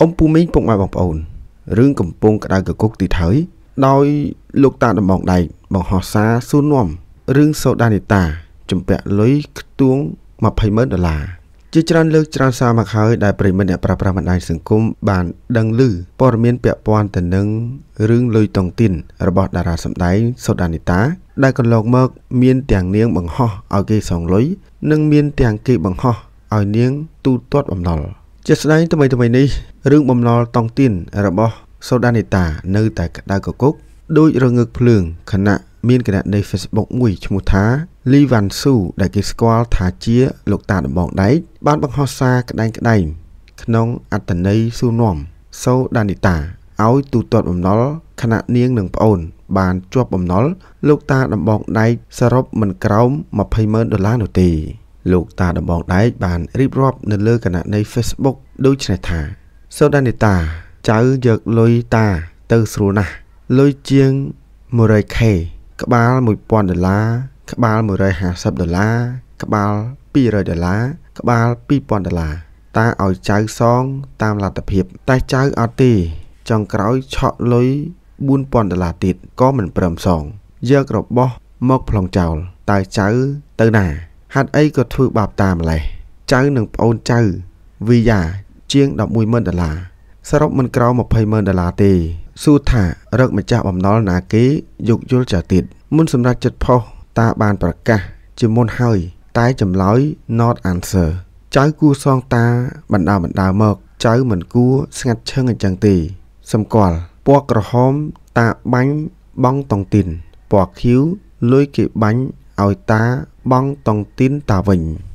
អ៊ំពូមីងពុកម៉ែបងប្អូនរឿងកំពុងក្តៅកគុកទីថើយដោយលោកតាដំបងដែកបង្ហោះសារសួរនាំរឿងសូដានីតាចម្ពាក់លុយខ្ទួង200000ដុល្លារជាច្រើនលើកច្រើនសារមកហើយដែលប្រិមិត្តអ្នកប្រើប្រាស់បណ្ដាញសង្គមបាន ដឹងឮព័ត៌មានពាក់ព័ន្ធទៅនឹងរឿងលុយតុងទីនរបស់តារាសម្ដែងសូដានីតា ដែលកន្លងមកមានទាំងនាងបង្ហោះឲ្យគេសងលុយនិង មាន ទាំងគេ បង្ហោះឲ្យនាង ទូទាត់បំណុលជាស្ដែងថ្មីថ្មីនេះរឿងបំណុលតង់ទៀនរបស់ សូដានីតា នៅតែក្តៅកគុកដូចរងើកភ្លើងខណៈមានគណនី Facebook មួយឈ្មោះថា លីវ៉ាន់ស៊ូដែលគេស្គាល់ថាជាលោកតាដំបងដែកបានបង្ហោះសារក្តែងក្តែង ក្នុងអត្តន័យស៊ូនំសូដានីតាឲ្យទូទាត់បំណុលខណៈនាងនិងប្អូន បានជាប់បំណុលលោកតាដំបងដែកសរុបមិនក្រោម20ម៉ឺនដុល្លារនោះទេលោកតាដំបងដែកបានរៀបរាប់នៅលើគណនី Facebook ដូចនេះថា សូដានីតាចៅយកលុយតាទៅស្រួលណាស់លុយជាង 100k ក្បាល1000ដុល្លារក្បាល150ដុល្លារក្បាល200ដុល្លារក្បាល2000ដុល្លារតាឲ្យចៅសង តាមលទ្ធភាព តែចៅអត់ទេចុងក្រោយឆក់លុយ4000ដុល្លារទៀតក៏មិនព្រមសងយករបស់មកប្លង់ចោលតើចៅទៅណាហេតុអីក៏ធ្វើបាបតាម្លេះចៅនិងប្អូនចៅវីយ៉ាជាង110,000ដុល្លារសរុបមិនក្រោម20,000ដុល្លារទេសួរថារកម្ចាស់បំណុលណាគេយកយល់ចៅទៀតមុនសម្រាប់ចិត្តផុសតាបានប្រកាសជាមុនហើយតែចម្លើយ not answer ចៅគូសងតាបណ្ដាបណ្ដាមកចៅមិនគួស្ងាត់ឈឹងអញ្ចឹងទេសម្គាល់ពណ៌ក្រហមតាបាញ់បងតុងទីនពណ៌ខៀវលុយគេបាញ់ឲ្យតាបង់តុងទីនតាវិញ។